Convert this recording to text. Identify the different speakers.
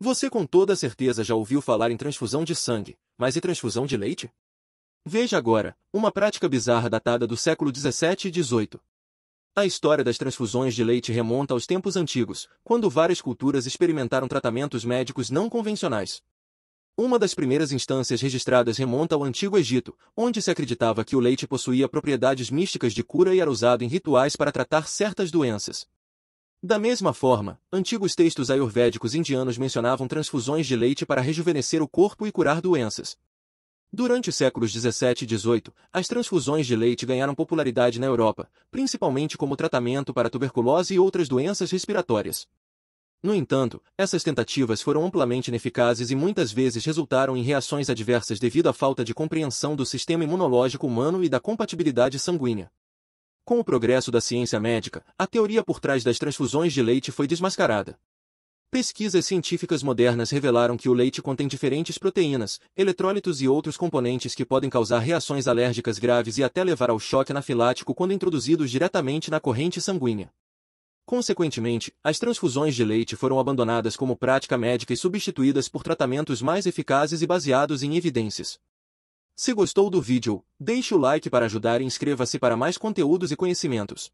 Speaker 1: Você com toda certeza já ouviu falar em transfusão de sangue, mas e transfusão de leite? Veja agora, uma prática bizarra datada do século 17 e 18. A história das transfusões de leite remonta aos tempos antigos, quando várias culturas experimentaram tratamentos médicos não convencionais. Uma das primeiras instâncias registradas remonta ao Antigo Egito, onde se acreditava que o leite possuía propriedades místicas de cura e era usado em rituais para tratar certas doenças. Da mesma forma, antigos textos ayurvédicos indianos mencionavam transfusões de leite para rejuvenescer o corpo e curar doenças. Durante os séculos 17 e 18, as transfusões de leite ganharam popularidade na Europa, principalmente como tratamento para tuberculose e outras doenças respiratórias. No entanto, essas tentativas foram amplamente ineficazes e muitas vezes resultaram em reações adversas devido à falta de compreensão do sistema imunológico humano e da compatibilidade sanguínea. Com o progresso da ciência médica, a teoria por trás das transfusões de leite foi desmascarada. Pesquisas científicas modernas revelaram que o leite contém diferentes proteínas, eletrólitos e outros componentes que podem causar reações alérgicas graves e até levar ao choque anafilático quando introduzidos diretamente na corrente sanguínea. Consequentemente, as transfusões de leite foram abandonadas como prática médica e substituídas por tratamentos mais eficazes e baseados em evidências. Se gostou do vídeo, deixe o like para ajudar e inscreva-se para mais conteúdos e conhecimentos.